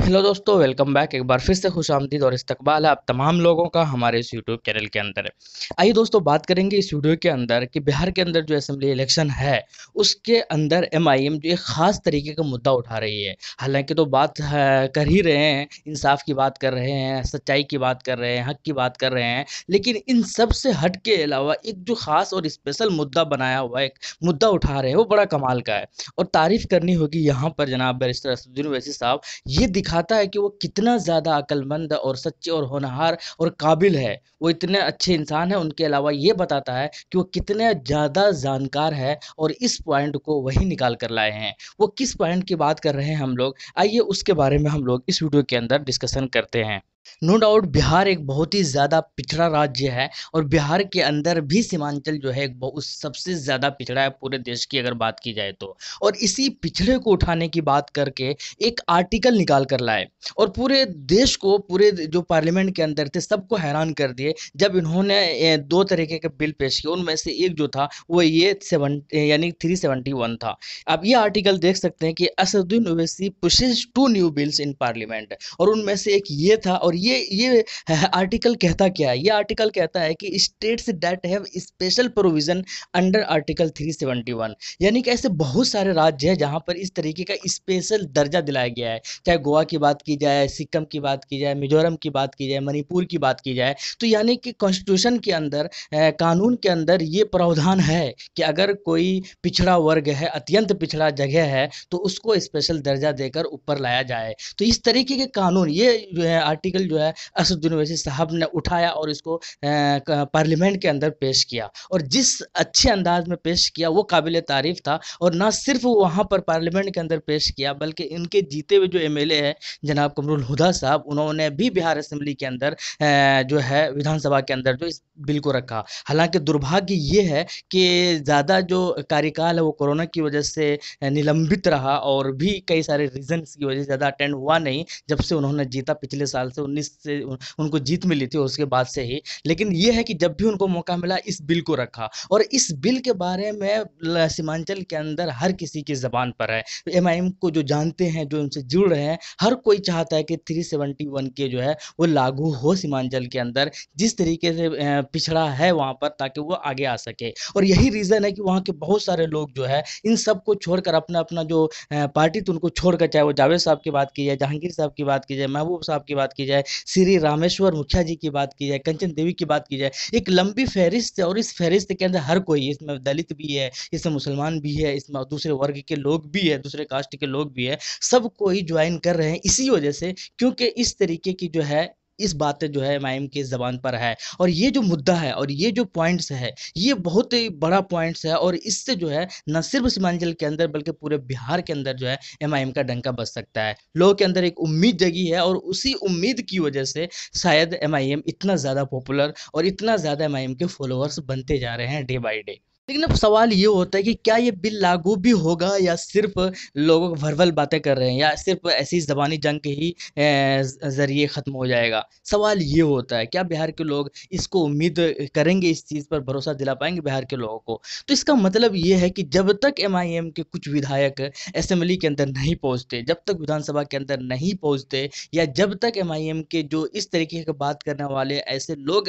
hello दोस्तों welcome back एक बार फिर से खुश आमदीद और इस्तकबाल है आप तमाम लोगों का हमारे इस यूट्यूब चैनल के अंदर आइए दोस्तों बात करेंगे इस वीडियो के अंदर कि बिहार के अंदर जो असम्बली इलेक्शन है उसके अंदर एमआईएम जो एक ख़ास तरीके का मुद्दा उठा रही है हालांकि तो बात कर ही रहे हैं इंसाफ की बात कर रहे हैं सच्चाई की बात कर रहे हैं हक की बात कर रहे हैं लेकिन इन सब से हट के अलावा एक जो ख़ास और स्पेशल मुद्दा बनाया हुआ एक मुद्दा उठा रहे हैं वो बड़ा कमाल का है और तारीफ़ करनी होगी यहाँ पर जनाब बैरिस्टर असदुद्दीन वैसी साहब ये दिखाता है कि वो कितना ज़्यादा अक्लमंद और सच्चे और होनहार और काबिल है वो इतने अच्छे इंसान है उनके अलावा ये बताता है कि वो कितने ज़्यादा जानकार है और इस पॉइंट को वही निकाल कर लाए हैं वो किस पॉइंट की बात कर रहे हैं हम लोग आइए उसके बारे में हम लोग इस वीडियो के अंदर डिस्कशन करते हैं नो डाउट बिहार एक बहुत ही ज़्यादा पिछड़ा राज्य है और बिहार के अंदर भी सीमांचल जो है बहुत सबसे ज़्यादा पिछड़ा है पूरे देश की अगर बात की जाए तो और इसी पिछड़े को उठाने की बात करके एक आर्टिकल निकाल कर लाए और पूरे देश को पूरे जो पार्लियामेंट के अंदर थे सबको हैरान कर दिए जब इन्होंने दो तरीके के बिल पेश किए उनमें से एक जो था वो ये सेवन यानी थ्री सेवेंटी वन था अब ये आर्टिकल देख सकते हैं कि Asaduddin Owaisi pushes two new bills in parliament और उनमें से एक ये था और और ये ये आर्टिकल कहता क्या है ये आर्टिकल कहता है कि states that have special provision under article 371 यानी कि ऐसे बहुत सारे राज्य हैं जहां पर इस तरीके का स्पेशल दर्जा दिलाया गया है चाहे गोवा की बात की जाए सिक्किम की बात की जाए मिजोरम की बात की जाए मणिपुर की बात की जाए तो यानी कि कॉन्स्टिट्यूशन के अंदर कानून के अंदर ये प्रावधान है कि अगर कोई पिछड़ा वर्ग है अत्यंत पिछड़ा जगह है तो उसको स्पेशल दर्जा देकर ऊपर लाया जाए तो इस तरीके के कानून ये जो है आर्टिकल बिल जो है असदुद्दीन वैसी साहब ने उठाया और इसको पार्लियामेंट के अंदर पेश किया और जिस अच्छे अंदाज में पेश किया वो काबिल तारीफ था और ना सिर्फ वहाँ पर पार्लियामेंट के अंदर पेश किया बल्कि इनके जीते हुए जो एम एल हैं जनाब कमरुल हुदा साहब उन्होंने भी बिहार असम्बली के अंदर जो है विधानसभा के अंदर जो इस बिल को रखा हालांकि दुर्भाग्य ये है कि ज़्यादा जो कार्यकाल है वो कोरोना की वजह से निलंबित रहा और भी कई सारे रीजन की वजह से ज़्यादा अटेंड हुआ नहीं जब से उन्होंने जीता पिछले साल से उन्नीस से उनको जीत मिली थी उसके बाद से ही लेकिन ये है कि जब भी उनको मौका मिला इस बिल को रखा और इस बिल के बारे में सीमांचल के अंदर हर किसी की ज़बान पर है एम को जो जानते हैं जो उनसे जुड़ रहे हैं हर कोई चाहता है कि थ्री सेवेंटी वन के जो है वो लागू हो सीमांचल के अंदर जिस तरीके से पिछड़ा है वहाँ पर ताकि वो आगे आ सके और यही रीज़न है कि वहाँ के बहुत सारे लोग जो है इन सब को छोड़कर अपना अपना जो पार्टी तो उनको छोड़कर चाहे वो जावेद साहब की बात की जाए जहांगीर साहब की बात की जाए महबूब साहब की बात की जाए श्री रामेश्वर मुखिया जी की बात की जाए कंचन देवी की बात की जाए एक लंबी फहरिस्त है और इस फहरिस्त के अंदर हर कोई इसमें दलित भी है इसमें मुसलमान भी है इसमें दूसरे वर्ग के लोग भी है दूसरे कास्ट के लोग भी है सब कोई ज्वाइन कर रहे हैं इसी वजह से क्योंकि इस तरीके की जो है इस बात जो है एम के ज़बान पर है और ये जो मुद्दा है और ये जो पॉइंट्स है ये बहुत ही बड़ा पॉइंट्स है और इससे जो है न सिर्फ सीमांचल के अंदर बल्कि पूरे बिहार के अंदर जो है एम का डंका बच सकता है लोगों के अंदर एक उम्मीद जगी है और उसी उम्मीद की वजह से शायद एम इतना ज़्यादा पॉपुलर और इतना ज़्यादा एम के फॉलोअर्स बनते जा रहे हैं डे बाई डे लेकिन अब सवाल ये होता है कि क्या ये बिल लागू भी होगा या सिर्फ लोगों को भरवल बातें कर रहे हैं या सिर्फ ऐसी ज़बानी जंग के ही ज़रिए ख़त्म हो जाएगा सवाल ये होता है क्या बिहार के लोग इसको उम्मीद करेंगे इस चीज़ पर भरोसा दिला पाएंगे बिहार के लोगों को तो इसका मतलब ये है कि जब तक एम के कुछ विधायक असेंबली के अंदर नहीं पहुँचते जब तक विधानसभा के अंदर नहीं पहुँचते या जब तक एम के जो इस तरीके की बात करने वाले ऐसे लोग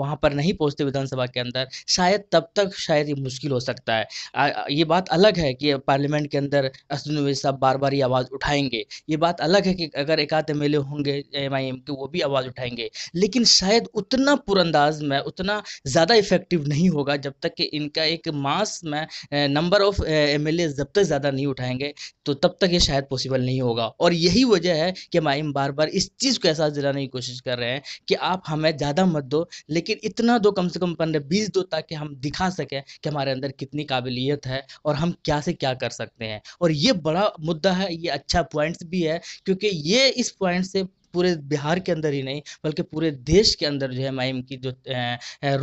वहाँ पर नहीं पहुँचते विधानसभा के अंदर शायद तब तक शायद ये मुश्किल हो सकता है आ, ये बात अलग है कि पार्लियामेंट के अंदर अवैसी साहब बार बार ये आवाज़ उठाएंगे ये बात अलग है कि अगर एक आध एम होंगे एम आई एम के वो भी आवाज़ उठाएंगे लेकिन शायद उतना पुरंदाज में उतना ज़्यादा इफेक्टिव नहीं होगा जब तक कि इनका एक मास में नंबर ऑफ एम एल जब तक ज़्यादा नहीं उठाएंगे तो तब तक ये शायद पॉसिबल नहीं होगा और यही वजह है कि एम आई एम बार बार इस चीज़ को एहसास दिलाने की कोशिश कर रहे हैं कि आप हमें ज़्यादा मत दो लेकिन इतना दो कम से कम पंद्रह बीस दो ताकि हम दिखा दिखा सकें कि हमारे अंदर कितनी काबिलियत है और हम क्या से क्या कर सकते हैं और ये बड़ा मुद्दा है ये अच्छा पॉइंट्स भी है क्योंकि ये इस पॉइंट से पूरे बिहार के अंदर ही नहीं बल्कि पूरे देश के अंदर जो है एम की जो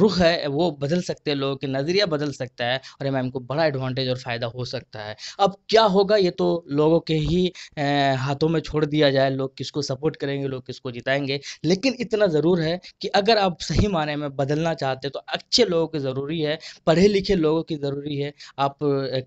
रुख है वो बदल सकते हैं लोगों के नज़रिया बदल सकता है और एम को बड़ा एडवांटेज और फ़ायदा हो सकता है अब क्या होगा ये तो लोगों के ही हाथों में छोड़ दिया जाए लोग किसको सपोर्ट करेंगे लोग किसको जिताएंगे लेकिन इतना ज़रूर है कि अगर आप सही माने में बदलना चाहते तो अच्छे लोगों की ज़रूरी है पढ़े लिखे लोगों की ज़रूरी है आप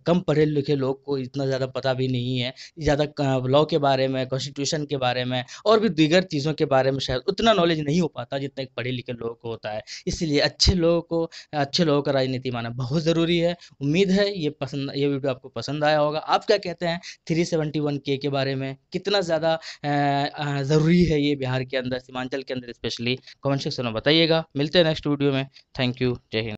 कम पढ़े लिखे लोग को इतना ज़्यादा पता भी नहीं है ज़्यादा लॉ के बारे में कॉन्स्टिट्यूशन के बारे में और भी दीगर दीगर चीज़ों के बारे में शायद उतना नॉलेज नहीं हो पाता जितना एक पढ़े लिखे लोगों को होता है इसलिए अच्छे लोगों को अच्छे लोगों का राजनीति माना बहुत ज़रूरी है उम्मीद है ये पसंद ये वीडियो आपको पसंद आया होगा आप क्या कहते हैं थ्री सेवेंटी वन के के बारे में कितना ज़्यादा ज़रूरी है ये बिहार के अंदर सीमांचल के अंदर स्पेशली कमेंट सेक्शन में बताइएगा मिलते हैं नेक्स्ट वीडियो में थैंक यू जय हिंद